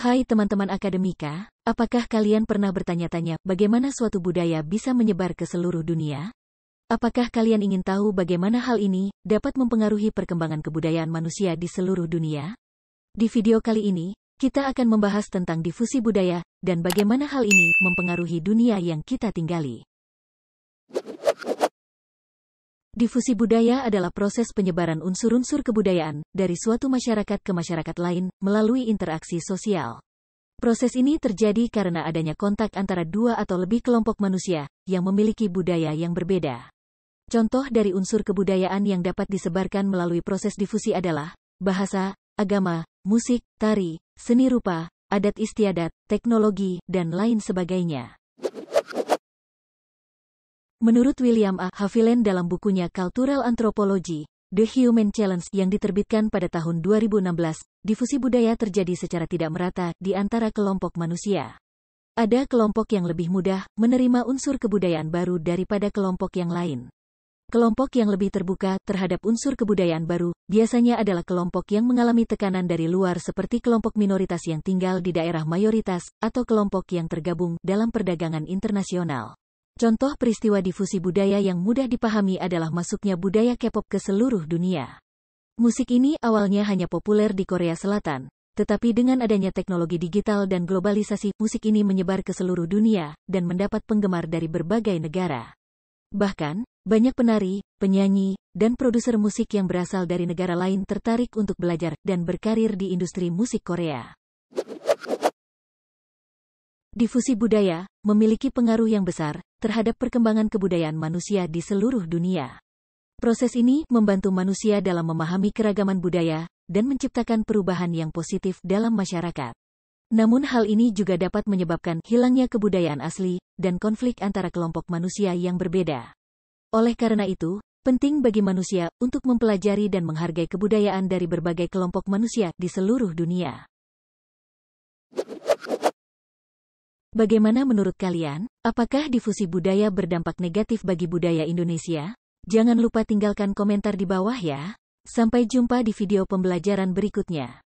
Hai teman-teman akademika, apakah kalian pernah bertanya-tanya bagaimana suatu budaya bisa menyebar ke seluruh dunia? Apakah kalian ingin tahu bagaimana hal ini dapat mempengaruhi perkembangan kebudayaan manusia di seluruh dunia? Di video kali ini, kita akan membahas tentang difusi budaya dan bagaimana hal ini mempengaruhi dunia yang kita tinggali. Difusi budaya adalah proses penyebaran unsur-unsur kebudayaan dari suatu masyarakat ke masyarakat lain melalui interaksi sosial. Proses ini terjadi karena adanya kontak antara dua atau lebih kelompok manusia yang memiliki budaya yang berbeda. Contoh dari unsur kebudayaan yang dapat disebarkan melalui proses difusi adalah bahasa, agama, musik, tari, seni rupa, adat istiadat, teknologi, dan lain sebagainya. Menurut William A. Haviland dalam bukunya Cultural Anthropology, The Human Challenge yang diterbitkan pada tahun 2016, difusi budaya terjadi secara tidak merata di antara kelompok manusia. Ada kelompok yang lebih mudah menerima unsur kebudayaan baru daripada kelompok yang lain. Kelompok yang lebih terbuka terhadap unsur kebudayaan baru biasanya adalah kelompok yang mengalami tekanan dari luar seperti kelompok minoritas yang tinggal di daerah mayoritas atau kelompok yang tergabung dalam perdagangan internasional. Contoh peristiwa difusi budaya yang mudah dipahami adalah masuknya budaya K-pop ke seluruh dunia. Musik ini awalnya hanya populer di Korea Selatan, tetapi dengan adanya teknologi digital dan globalisasi, musik ini menyebar ke seluruh dunia dan mendapat penggemar dari berbagai negara. Bahkan, banyak penari, penyanyi, dan produser musik yang berasal dari negara lain tertarik untuk belajar dan berkarir di industri musik Korea. Difusi budaya memiliki pengaruh yang besar terhadap perkembangan kebudayaan manusia di seluruh dunia. Proses ini membantu manusia dalam memahami keragaman budaya dan menciptakan perubahan yang positif dalam masyarakat. Namun hal ini juga dapat menyebabkan hilangnya kebudayaan asli dan konflik antara kelompok manusia yang berbeda. Oleh karena itu, penting bagi manusia untuk mempelajari dan menghargai kebudayaan dari berbagai kelompok manusia di seluruh dunia. Bagaimana menurut kalian? Apakah difusi budaya berdampak negatif bagi budaya Indonesia? Jangan lupa tinggalkan komentar di bawah ya. Sampai jumpa di video pembelajaran berikutnya.